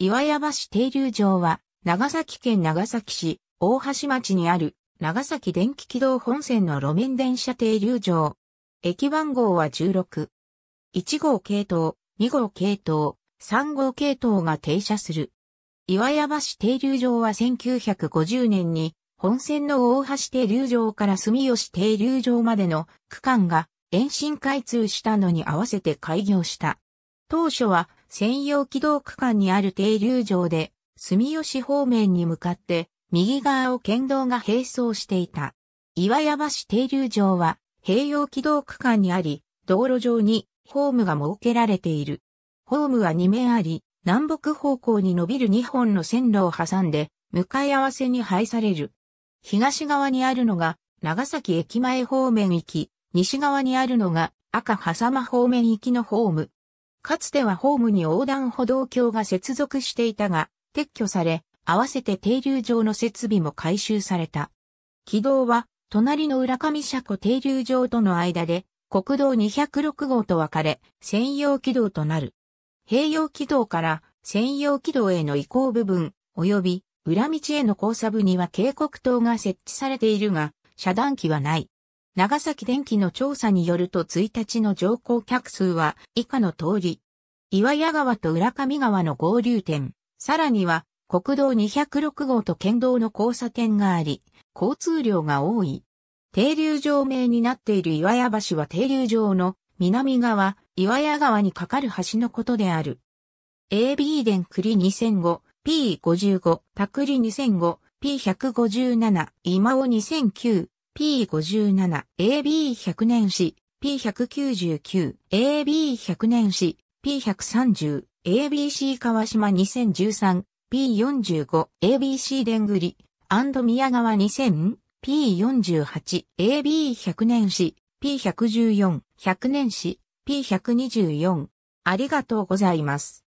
岩山市停留場は、長崎県長崎市、大橋町にある、長崎電気軌道本線の路面電車停留場。駅番号は16。1号系統、2号系統、3号系統が停車する。岩山市停留場は1950年に、本線の大橋停留場から住吉停留場までの区間が延伸開通したのに合わせて開業した。当初は専用軌道区間にある停留場で、住吉方面に向かって、右側を県道が並走していた。岩山市停留場は、併用軌道区間にあり、道路上に、ホームが設けられている。ホームは2面あり、南北方向に伸びる2本の線路を挟んで、向かい合わせに配される。東側にあるのが、長崎駅前方面行き、西側にあるのが、赤狭間方面行きのホーム。かつてはホームに横断歩道橋が接続していたが、撤去され、合わせて停留場の設備も改修された。軌道は、隣の浦上車庫停留場との間で、国道206号と分かれ、専用軌道となる。併用軌道から専用軌道への移行部分、及び裏道への交差部には警告灯が設置されているが、遮断機はない。長崎電気の調査によると1日の乗降客数は以下の通り。岩屋川と浦上川の合流点、さらには国道206号と県道の交差点があり、交通量が多い。停留場名になっている岩屋橋は停留場の南側、岩屋川に架かる橋のことである。AB 電栗2005、P55、パクリ2005、P157、今尾2009、P57、AB100 年史、P199、AB100 年史、P130、ABC 川島2013、P45、ABC でんぐり、宮川2000、P48、AB100 年史、P114、100年史、P124。ありがとうございます。